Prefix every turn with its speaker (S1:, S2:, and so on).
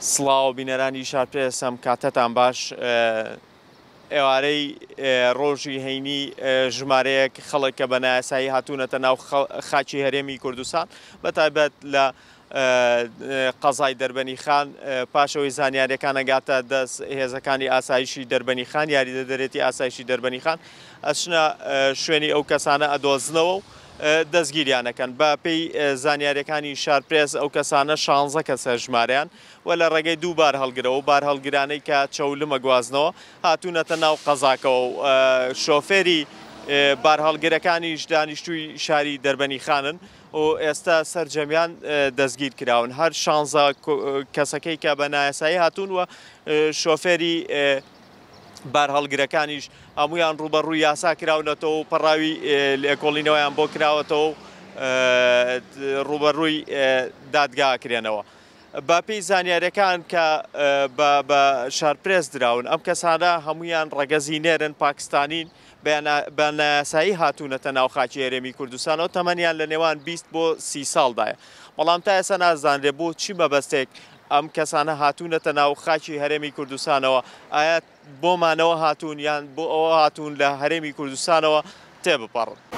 S1: سڵاو بینەرانی شارپێسم کاتتان باش ئێوارەی ڕۆژی هەینی ژمارەیەک خەڵک کە بە نایاسایی هاتوونەتە ناو خاچی هەرێمی کوردستان بەتابەت لە قەزای دەربەنی خان پاشەوەی زانیاریەکان ئەگاتە دەست هێزەکانی ئاسایشی دەربەنی خان یاری دەدرێتی ئاسایشی دەربەنی خان ئەچنە شوێنی ئەو کەسانە ئەدۆزنەوە و دەستگیریانەکەن بە پێی زانیاریەکانی شارپرێز ئەو کەسانە شانزە کەسە ژمارەیان و لە ڕێگەی دووبار هەلگرەوە بار هەلگرانەی کە چەولمە گوازنەوە هاتوونەتە ناو قەزاکەوە و شۆفێری بار هەڵگرەکانیش دانیشتووی شاری دەربەنی خانن و ئێستا سەررجەمیان دەستگیر کراون هەر شانزە کەسەکەی کە بە نایەسایی هاتوون وە شۆفێری بار هەڵگرەکانیش هەمویان ڕوبەڕووی یاسا کراونەتەوە و پەڕاوی ئەکۆڵینەوەیان بۆ کراوەتەوە ڕوبەڕووی دادگاکرێنەوە. باپی زانیارەکان کە بە شارپرێز دراون ئەم کەسانە هەمویان ڕگەزیینێرن پاکستانین بە ناسایی هاتوونەتە ناوخاکی هەرێمی کوردستانەوە تەمەنیان لە نێوان 20 بۆ سی ساڵدایە. بەڵام تا ئێستا نازانرێ بوو چی مەبەستێک ئەم کەسانە هاتوونەتە ناو خاچی هەرێمی کوردستانەوە ئایا بۆمانەوە هاتوون یان بۆ ئەوە هاتوون لە هەرێمی کوردستانەوە تێبپەڕن.